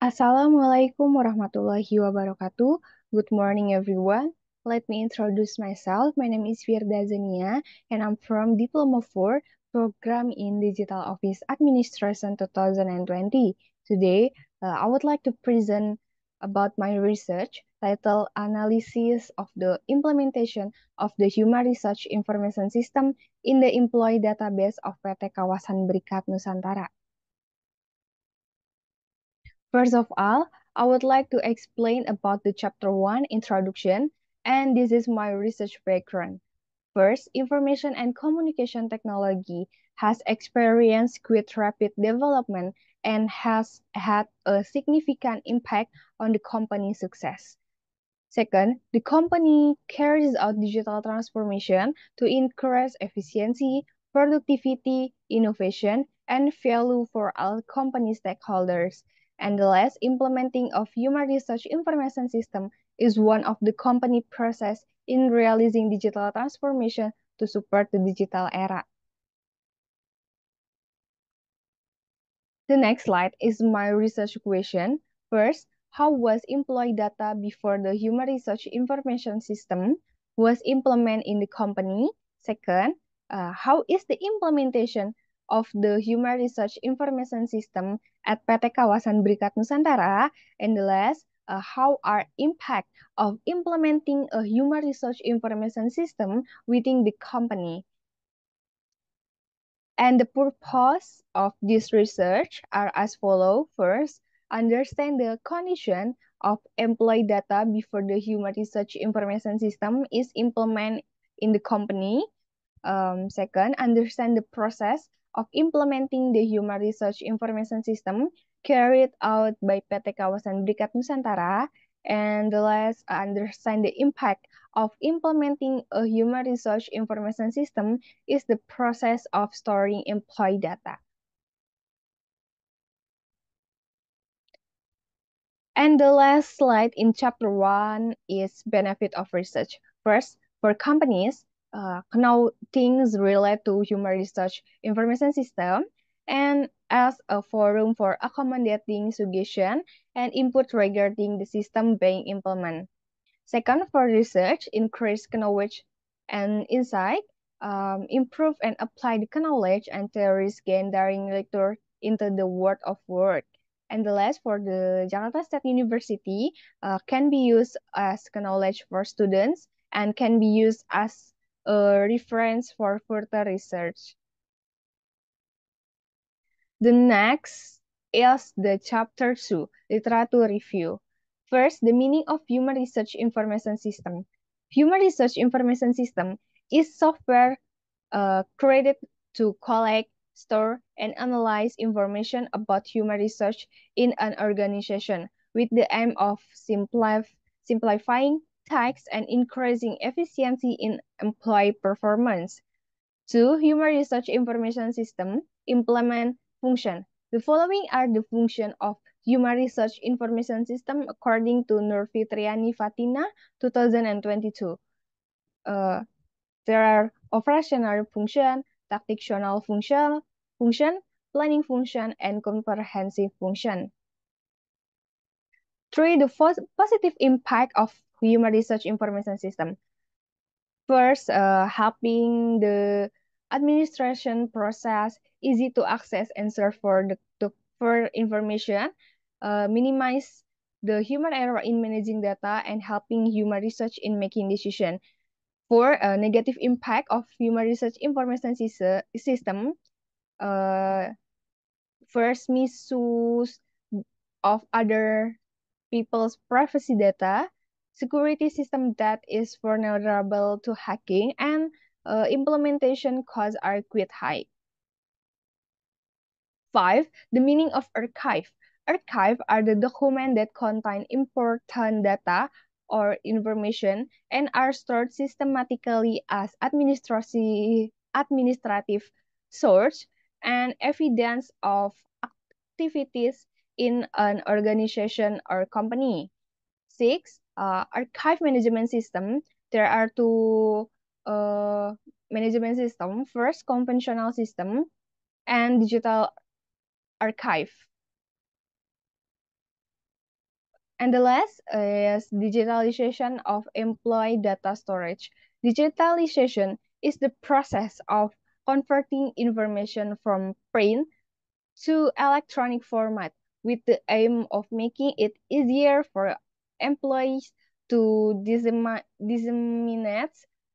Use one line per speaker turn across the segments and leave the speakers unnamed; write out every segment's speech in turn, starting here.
Assalamualaikum warahmatullahi wabarakatuh. Good morning, everyone. Let me introduce myself. My name is Firda Zania, and I'm from Diploma 4 program in Digital Office Administration 2020. Today, uh, I would like to present about my research titled Analysis of the Implementation of the Human Research Information System in the Employee Database of PT Kawasan Berikat Nusantara. First of all, I would like to explain about the Chapter 1 introduction, and this is my research background. First, information and communication technology has experienced quite rapid development and has had a significant impact on the company's success. Second, the company carries out digital transformation to increase efficiency, productivity, innovation, and value for all company stakeholders. And the last, implementing of human research information system is one of the company process in realizing digital transformation to support the digital era. The next slide is my research question. First, how was employee data before the human research information system was implemented in the company? Second, uh, how is the implementation of the Human Research Information System at PT Kawasan Berikat Nusantara, and the last, uh, how are impact of implementing a human research information system within the company. And the purpose of this research are as follow. First, understand the condition of employee data before the human research information system is implemented in the company. Um, second, understand the process of implementing the Human Research Information System carried out by PT Kawasan Berikat Nusantara, and let's uh, understand the impact of implementing a human resource information system is the process of storing employee data. And the last slide in chapter one is benefit of research. First, for companies, uh, know things related to human research information system and as a forum for accommodating suggestion and input regarding the system being implemented. Second, for research, increase knowledge and insight, um, improve and apply the knowledge and theories gained during lecture into the world of work. And the last for the Jakarta State University uh, can be used as knowledge for students and can be used as a uh, reference for further research. The next is the chapter two, literature review. First, the meaning of human research information system. Human research information system is software uh, created to collect, store, and analyze information about human research in an organization with the aim of simplif simplifying tax and increasing efficiency in employee performance. Two, human research information system implement function. The following are the function of Human Research Information System according to Nurfitriani Fatina, 2022. Uh, there are operational function, tactical function, function, planning function, and comprehensive function. Three, the positive impact of human research information system. First, uh, helping the administration process easy to access and search for the, the for information, uh, minimize the human error in managing data and helping human research in making decision. For a negative impact of human research information system, uh, first misuse of other people's privacy data, security system that is vulnerable to hacking, and uh, implementation costs are quite high. Five, the meaning of archive. Archive are the documents that contain important data or information and are stored systematically as administrative source and evidence of activities in an organization or company. Six, uh, archive management system, there are two uh, management system. First, conventional system and digital archive. And the last is digitalization of employee data storage. Digitalization is the process of converting information from print to electronic format with the aim of making it easier for employees to disseminate,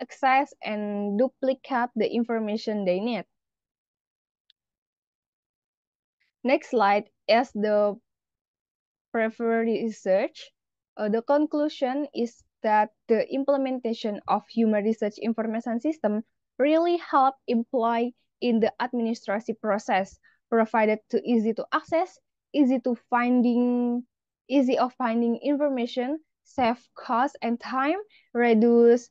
access, and duplicate the information they need. Next slide is the preferred research. Uh, the conclusion is that the implementation of human research information system really help employ in the administrative process, provided to easy to access, easy to finding easy of finding information, save cost and time, reduce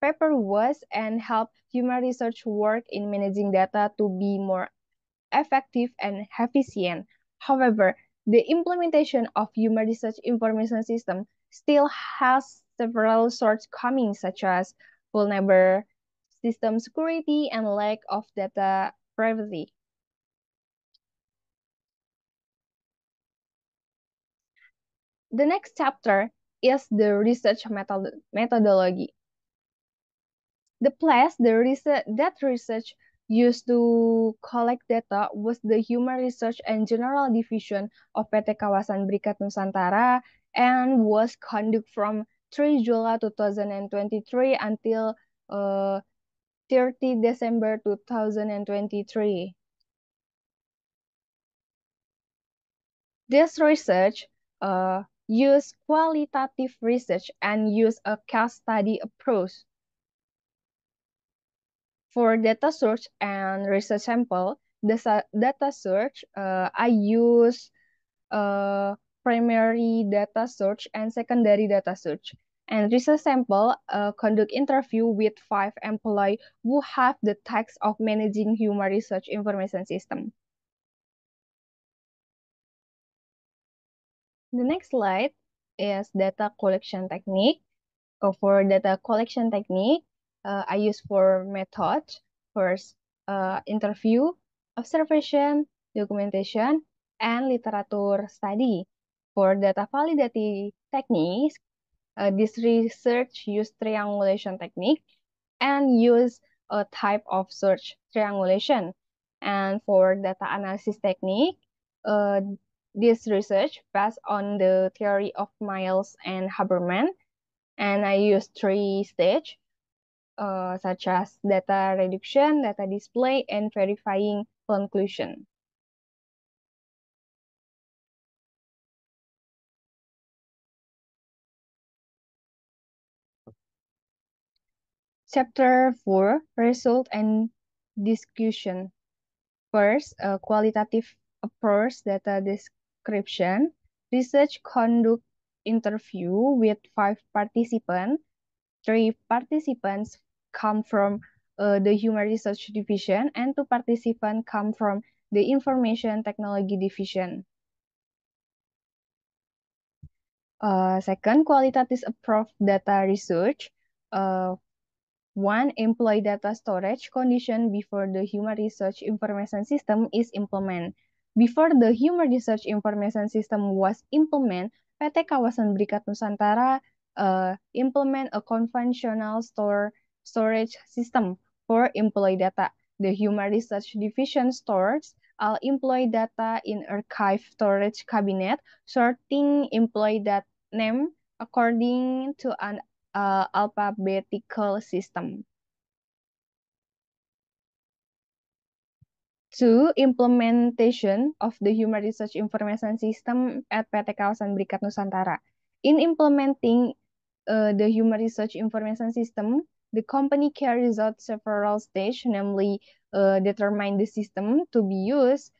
paper waste, and help human research work in managing data to be more effective and efficient. However, the implementation of human research information system still has several shortcomings such as vulnerable system security and lack of data privacy. The next chapter is the research method methodology. The place the research, that research used to collect data was the Human Research and General Division of PT Kawasan Berikat Nusantara and was conducted from 3 July 2023 until uh, 30 December 2023. This research uh, use qualitative research and use a case study approach. For data search and research sample, the uh, data search, uh, I use uh, primary data search and secondary data search. And research sample, uh, conduct interview with five employee who have the task of managing human research information system. The next slide is data collection technique. Uh, for data collection technique, uh, I use four methods. First, uh, interview, observation, documentation, and literature study. For data validity techniques, uh, this research use triangulation technique and use a type of search triangulation. And for data analysis technique, uh, this research based on the theory of Miles and Haberman, and I use three stages, uh, such as data reduction, data display, and verifying conclusion. Chapter 4, Result and Discussion. First, a qualitative approach data dis description, research conduct interview with five participants. Three participants come from uh, the Human Research Division and two participants come from the Information Technology Division. Uh, second, qualitative approved data research. Uh, one, employee data storage condition before the human research information system is implemented. Before the Human Research Information System was implemented, PT Kawasan Berikat Nusantara uh, implement a conventional store storage system for employee data. The Human Research Division stores all employee data in archive storage cabinet, sorting employee data name according to an uh, alphabetical system. Two, implementation of the Human Research Information System at PT Kawasan Berikat Nusantara. In implementing uh, the Human Research Information System, the company carries out several stages, namely uh, determine the system to be used,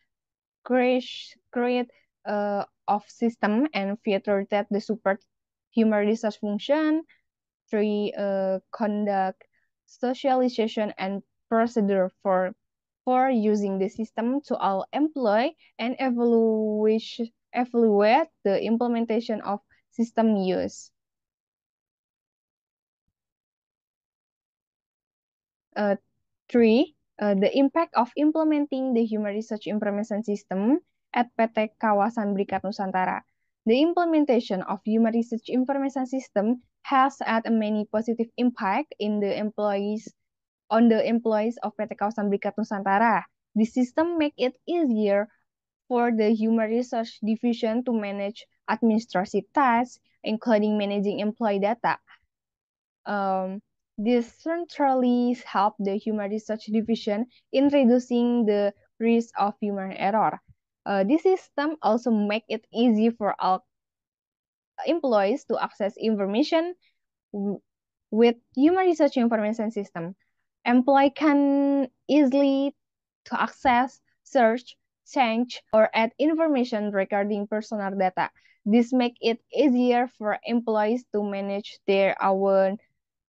create, create uh, of system and feature that the support human research function, three, uh, conduct socialization and procedure for for using the system to all employ and evaluate the implementation of system use. Uh, three, uh, the impact of implementing the human research information system at PT Kawasan Berikat Nusantara. The implementation of human research information system has had a many positive impact in the employees' on the employees of PT Kawasan Berikat Nusantara. The system make it easier for the Human Resource Division to manage administrative tasks, including managing employee data. Um, this centrally help the Human Research Division in reducing the risk of human error. Uh, this system also make it easy for all employees to access information with Human Research Information System. employee can easily to access, search, change, or add information regarding personal data. This makes it easier for employees to manage their own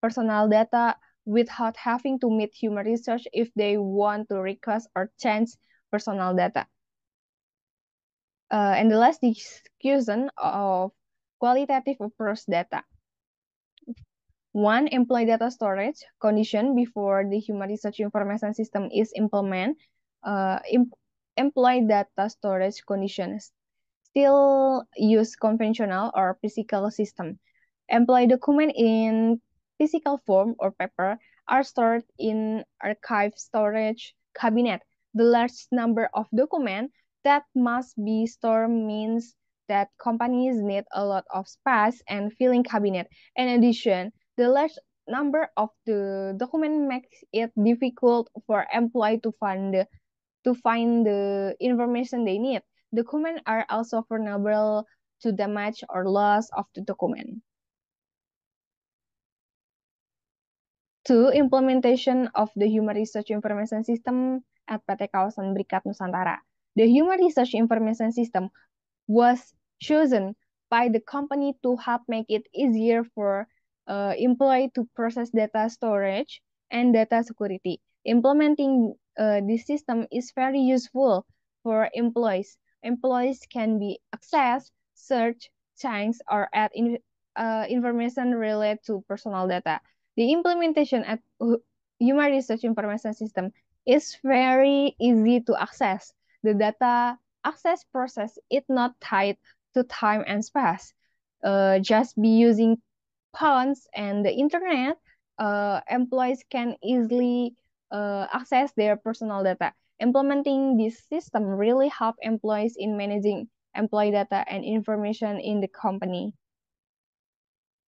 personal data without having to meet human research if they want to request or change personal data. Uh, and the last discussion of qualitative approach data. One, employ data storage condition before the human research information system is implement. Uh, imp employ data storage conditions. Still use conventional or physical system. Employ document in physical form or paper are stored in archive storage cabinet. The large number of document that must be stored means that companies need a lot of space and filling cabinet. In addition, the large number of the document makes it difficult for employee to find the, to find the information they need. Documents are also vulnerable to damage or loss of the document. Two, implementation of the Human Research Information System at PT Kawasan Berikat Nusantara. The Human Research Information System was chosen by the company to help make it easier for uh, employed to process data storage and data security. Implementing uh, this system is very useful for employees. Employees can be access, search, change, or add in, uh, information related to personal data. The implementation at Human Research Information System is very easy to access. The data access process is not tied to time and space. Uh, just be using phones and the internet, uh, employees can easily uh, access their personal data. Implementing this system really help employees in managing employee data and information in the company.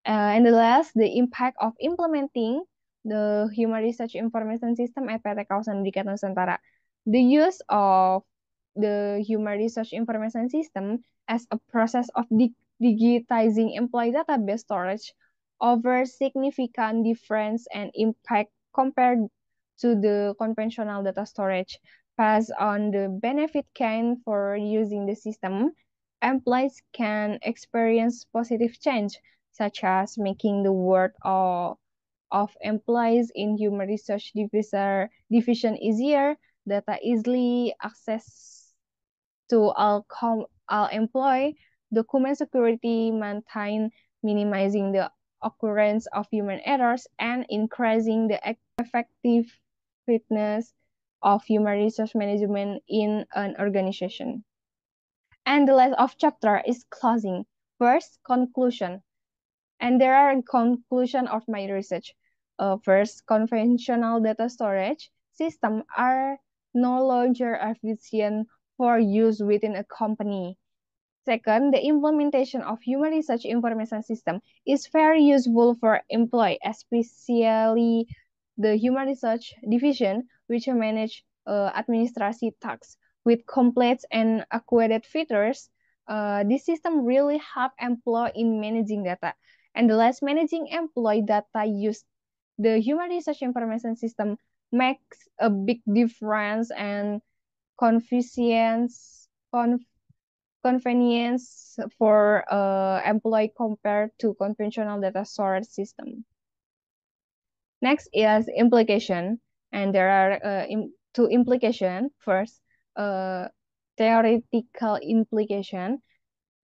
Uh, and the last, the impact of implementing the Human Research Information System at PT Kawasan Pendidikan Nusantara. The use of the Human Research Information System as a process of digitizing employee database storage over significant difference and impact compared to the conventional data storage. Pass on the benefit gained for using the system, employees can experience positive change, such as making the work of, of employees in human research divisor, division easier, data easily access to all, com, all employee, document security maintained, minimizing the occurrence of human errors and increasing the effectiveness of human resource management in an organization. And the last of chapter is closing. First, conclusion. And there are conclusion of my research. Uh, first, conventional data storage system are no longer efficient for use within a company. Second, the implementation of human research information system is very useful for employee, especially the human research division, which manage uh, administrative tasks with complex and accurate features. Uh, this system really help employee in managing data. And the less managing employee data use the human research information system makes a big difference and convenience, convenience convenience for uh, employee compared to conventional data storage system. Next is implication, and there are uh, Im two implication. First, uh, theoretical implication.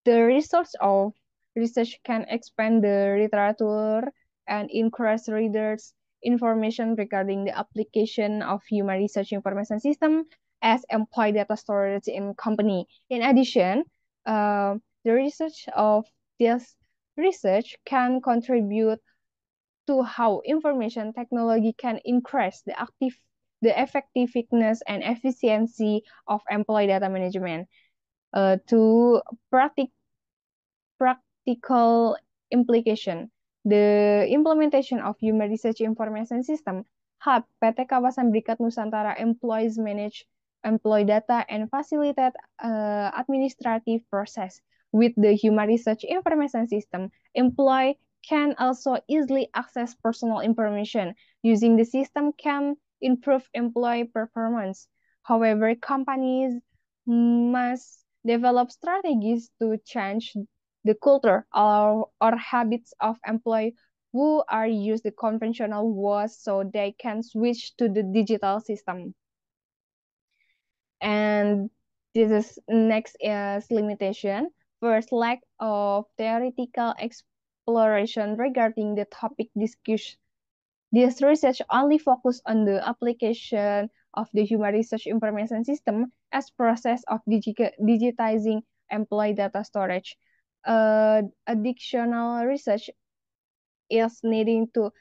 The results of research can expand the literature and increase readers information regarding the application of human research information system as employee data storage in company. In addition, uh, the research of this research can contribute to how information technology can increase the active the effectiveness and efficiency of employee data management uh, to practic practical implication. The implementation of human research information system help PT Kawasan Berikat Nusantara employees manage employ data, and facilitate uh, administrative process. With the Human Research Information System, employee can also easily access personal information. Using the system can improve employee performance. However, companies must develop strategies to change the culture or, or habits of employees who are used the conventional was so they can switch to the digital system and this is next is limitation first lack of theoretical exploration regarding the topic discussed this research only focused on the application of the human research information system as process of digitizing employee data storage. Uh, additional research is needing to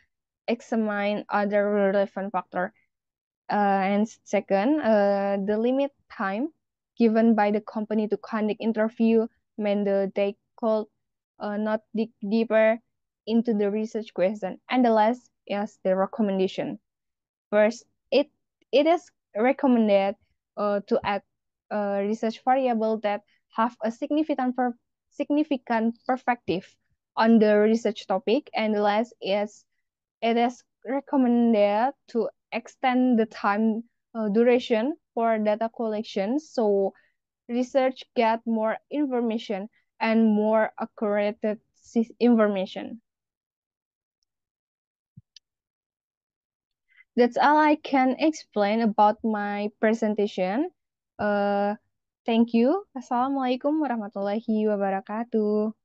examine other relevant factor. Uh, and second, uh, the limit time given by the company to conduct interview meant that they could uh, not dig deeper into the research question. And the last is the recommendation. First, it it is recommended uh, to add a research variable that have a significant per significant perspective on the research topic. And the last is it is recommended to extend the time uh, duration for data collection so research get more information and more accurate information. That's all I can explain about my presentation. Uh, thank you. Assalamualaikum warahmatullahi wabarakatuh.